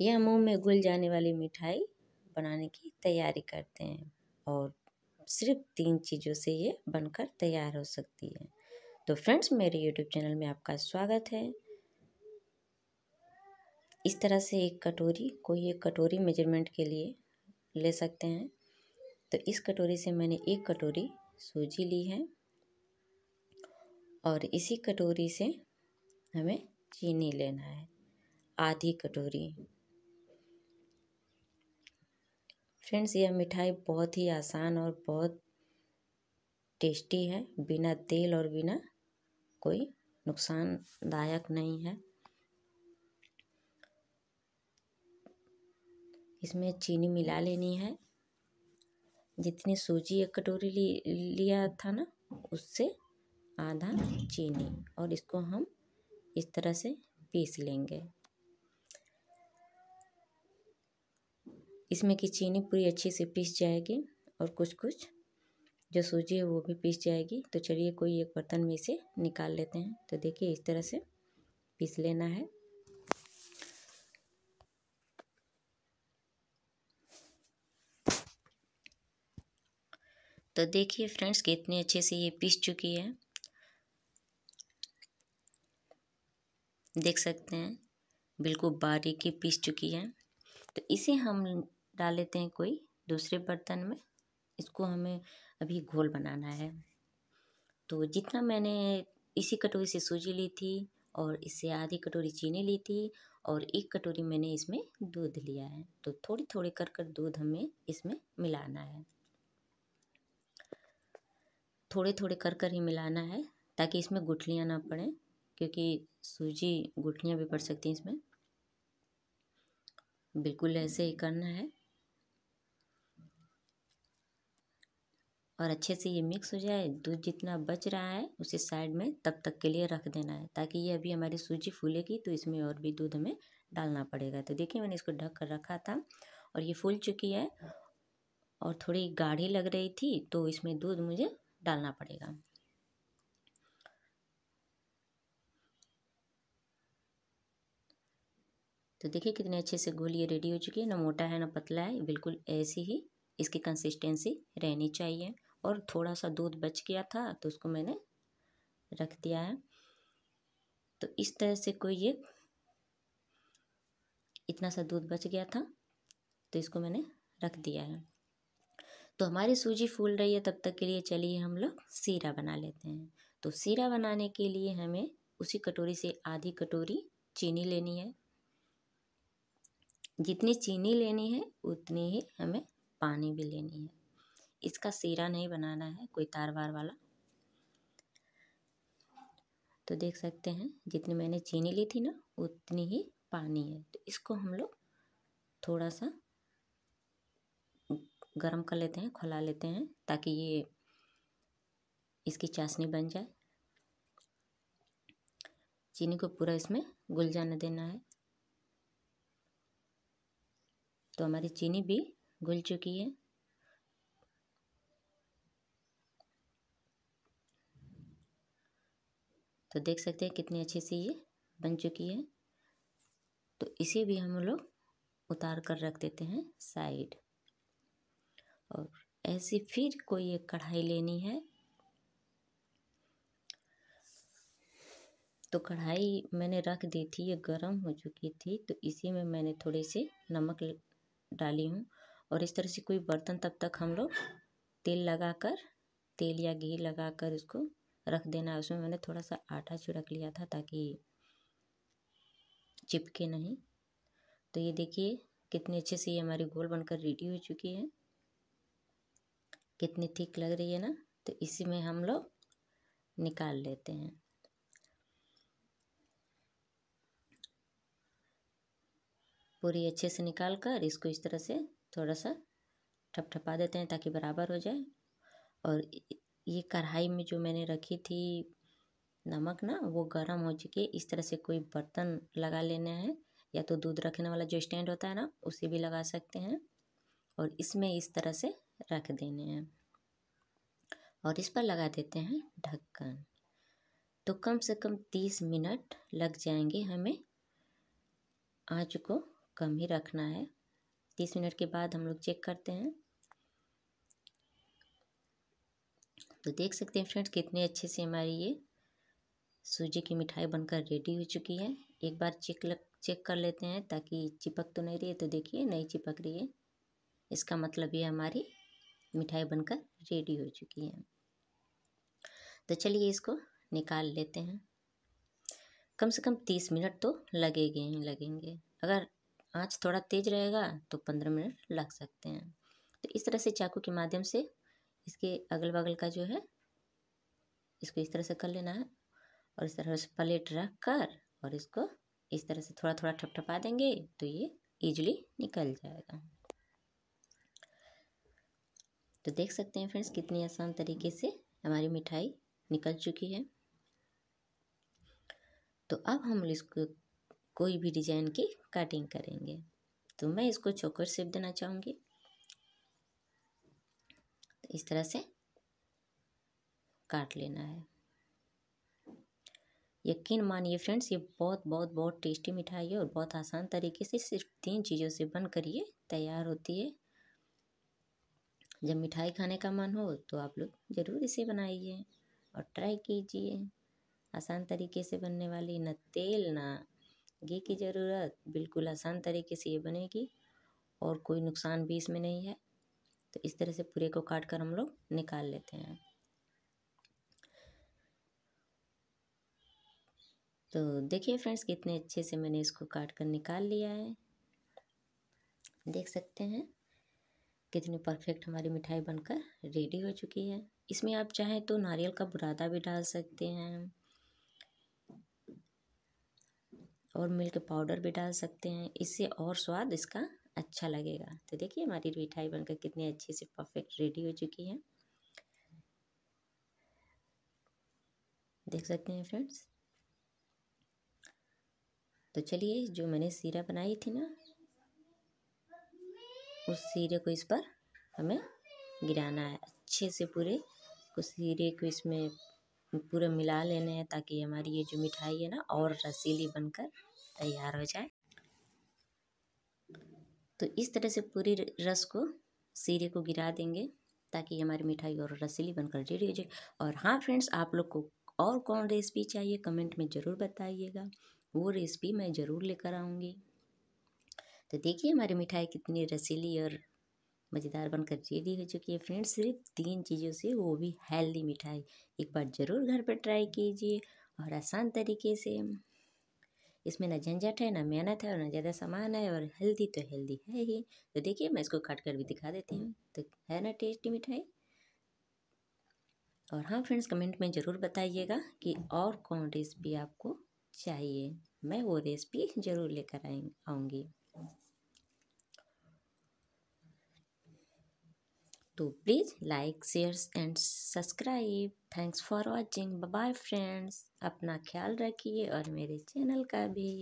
यह मुँह में घुल जाने वाली मिठाई बनाने की तैयारी करते हैं और सिर्फ तीन चीज़ों से ये बनकर तैयार हो सकती है तो फ्रेंड्स मेरे यूट्यूब चैनल में आपका स्वागत है इस तरह से एक कटोरी कोई एक कटोरी मेजरमेंट के लिए ले सकते हैं तो इस कटोरी से मैंने एक कटोरी सूजी ली है और इसी कटोरी से हमें चीनी लेना है आधी कटोरी फ्रेंड्स यह मिठाई बहुत ही आसान और बहुत टेस्टी है बिना तेल और बिना कोई नुकसानदायक नहीं है इसमें चीनी मिला लेनी है जितनी सूजी एक कटोरी ली लिया था ना उससे आधा चीनी और इसको हम इस तरह से पीस लेंगे इसमें की चीनी पूरी अच्छे से पीस जाएगी और कुछ कुछ जो सूजी है वो भी पिस जाएगी तो चलिए कोई एक बर्तन में इसे निकाल लेते हैं तो देखिए इस तरह से पीस लेना है तो देखिए फ्रेंड्स कितने अच्छे से ये पीस चुकी है देख सकते हैं बिल्कुल बारीकी पीस चुकी है तो इसे हम डाल लेते हैं कोई दूसरे बर्तन में इसको हमें अभी घोल बनाना है तो जितना मैंने इसी कटोरी से सूजी ली थी और इससे आधी कटोरी चीनी ली थी और एक कटोरी मैंने इसमें दूध लिया है तो थोड़ी थोड़ी कर कर दूध हमें इसमें मिलाना है थोड़े थोड़े कर कर ही मिलाना है ताकि इसमें गुठलियाँ ना पड़ें क्योंकि सूजी गुठलियाँ भी पड़ सकती हैं इसमें बिल्कुल ऐसे ही करना है और अच्छे से ये मिक्स हो जाए दूध जितना बच रहा है उसे साइड में तब तक के लिए रख देना है ताकि ये अभी हमारी सूजी फूलेगी तो इसमें और भी दूध हमें डालना पड़ेगा तो देखिए मैंने इसको ढक कर रखा था और ये फूल चुकी है और थोड़ी गाढ़ी लग रही थी तो इसमें दूध मुझे डालना पड़ेगा तो देखिए कितने अच्छे से गोल ये रेडी हो चुकी है ना मोटा है ना पतला है बिल्कुल ऐसी ही इसकी कंसिस्टेंसी रहनी चाहिए और थोड़ा सा दूध बच गया था तो उसको मैंने रख दिया है तो इस तरह से कोई ये इतना सा दूध बच गया था तो इसको मैंने रख दिया है तो हमारी सूजी फूल रही है तब तक के लिए चलिए हम लोग सीरा बना लेते हैं तो सीरा बनाने के लिए हमें उसी कटोरी से आधी कटोरी चीनी लेनी है जितनी चीनी लेनी है उतनी ही हमें पानी भी लेनी है इसका सीरा नहीं बनाना है कोई तार वार वाला तो देख सकते हैं जितनी मैंने चीनी ली थी ना उतनी ही पानी है तो इसको हम लोग थोड़ा सा गर्म कर लेते हैं खुला लेते हैं ताकि ये इसकी चाशनी बन जाए चीनी को पूरा इसमें गुल जाने देना है तो हमारी चीनी भी घुल चुकी है तो देख सकते हैं कितनी अच्छी सी ये बन चुकी है तो इसे भी हम लोग उतार कर रख देते हैं साइड और ऐसी फिर कोई एक कढ़ाई लेनी है तो कढ़ाई मैंने रख दी थी ये गर्म हो चुकी थी तो इसी में मैंने थोड़े से नमक डाली हूँ और इस तरह से कोई बर्तन तब तक हम लोग तेल लगाकर तेल या घी लगाकर इसको रख देना है उसमें मैंने थोड़ा सा आटा छिड़क लिया था ताकि चिपके नहीं तो ये देखिए कितने अच्छे से ये हमारी गोल बनकर रेडी हो चुकी है कितनी ठीक लग रही है ना तो इसी में हम लोग निकाल लेते हैं पूरी अच्छे से निकाल कर इसको इस तरह से थोड़ा सा ठपठपा देते हैं ताकि बराबर हो जाए और ये कढ़ाई में जो मैंने रखी थी नमक ना वो गर्म हो चुकी है इस तरह से कोई बर्तन लगा लेना है या तो दूध रखने वाला जो स्टैंड होता है ना उसे भी लगा सकते हैं और इसमें इस तरह से रख देने हैं और इस पर लगा देते हैं ढक्कन तो कम से कम तीस मिनट लग जाएंगे हमें आँच को कम ही रखना है तीस मिनट के बाद हम लोग चेक करते हैं तो देख सकते हैं फ्रेंड्स कितने अच्छे से हमारी ये सूजी की मिठाई बनकर रेडी हो चुकी है एक बार चेक लग चेक कर लेते हैं ताकि चिपक तो नहीं रही है तो देखिए नहीं चिपक रही है इसका मतलब ये हमारी मिठाई बनकर रेडी हो चुकी है तो चलिए इसको निकाल लेते हैं कम से कम तीस मिनट तो लगेंगे ही लगेंगे अगर आँच थोड़ा तेज़ रहेगा तो पंद्रह मिनट लग सकते हैं तो इस तरह से चाकू के माध्यम से इसके अगल बगल का जो है इसको इस तरह से कर लेना है और इस तरह से प्लेट रख कर और इसको इस तरह से थोड़ा थोड़ा ठपठपा देंगे तो ये ईजिली निकल जाएगा तो देख सकते हैं फ्रेंड्स कितनी आसान तरीके से हमारी मिठाई निकल चुकी है तो अब हम इसको कोई भी डिज़ाइन की कटिंग करेंगे तो मैं इसको चोकर शेप देना चाहूँगी तो इस तरह से काट लेना है यकीन मानिए फ्रेंड्स ये बहुत बहुत बहुत टेस्टी मिठाई है और बहुत आसान तरीके से सिर्फ तीन चीज़ों से बन कर ये तैयार होती है जब मिठाई खाने का मन हो तो आप लोग ज़रूर इसे बनाइए और ट्राई कीजिए आसान तरीके से बनने वाली ना तेल ना घी की ज़रूरत बिल्कुल आसान तरीके से ये बनेगी और कोई नुकसान भी इसमें नहीं है तो इस तरह से पूरे को काट कर हम लोग निकाल लेते हैं तो देखिए फ्रेंड्स कितने अच्छे से मैंने इसको काट कर निकाल लिया है देख सकते हैं कितनी परफेक्ट हमारी मिठाई बनकर रेडी हो चुकी है इसमें आप चाहें तो नारियल का बुरादा भी डाल सकते हैं और मिल्क पाउडर भी डाल सकते हैं इससे और स्वाद इसका अच्छा लगेगा तो देखिए हमारी मिठाई बनकर कितनी अच्छे से परफेक्ट रेडी हो चुकी है देख सकते हैं फ्रेंड्स तो चलिए जो मैंने सीरा बनाई थी ना उस सीरे को इस पर हमें गिराना है अच्छे से पूरे उस सीरे को इसमें पूरा मिला लेने हैं ताकि हमारी ये जो मिठाई है ना और रसीली बनकर तैयार हो जाए तो इस तरह से पूरी रस को सीरे को गिरा देंगे ताकि हमारी मिठाई और रसीली बनकर रेडी हो जाए और हाँ फ्रेंड्स आप लोग को और कौन रेसिपी चाहिए कमेंट में ज़रूर बताइएगा वो रेसिपी मैं ज़रूर लेकर आऊँगी तो देखिए हमारी मिठाई कितनी रसीली और मज़ेदार बनकर रेडी हो चुकी है फ्रेंड्स सिर्फ तीन चीज़ों से वो भी हेल्दी मिठाई एक बार ज़रूर घर पर ट्राई कीजिए और आसान तरीके से इसमें ना झंझट है ना मेहनत है और ना ज़्यादा सामान है और हेल्दी तो हेल्दी है ही तो देखिए मैं इसको काट कर भी दिखा देती हूँ तो है ना टेस्टी मिठाई और हाँ फ्रेंड्स कमेंट में ज़रूर बताइएगा कि और कौन रेसिपी आपको चाहिए मैं वो रेसिपी ज़रूर लेकर आऊँगी तो please like shares and subscribe thanks for watching bye friends अपना ख्याल रखिए और मेरे चैनल का भी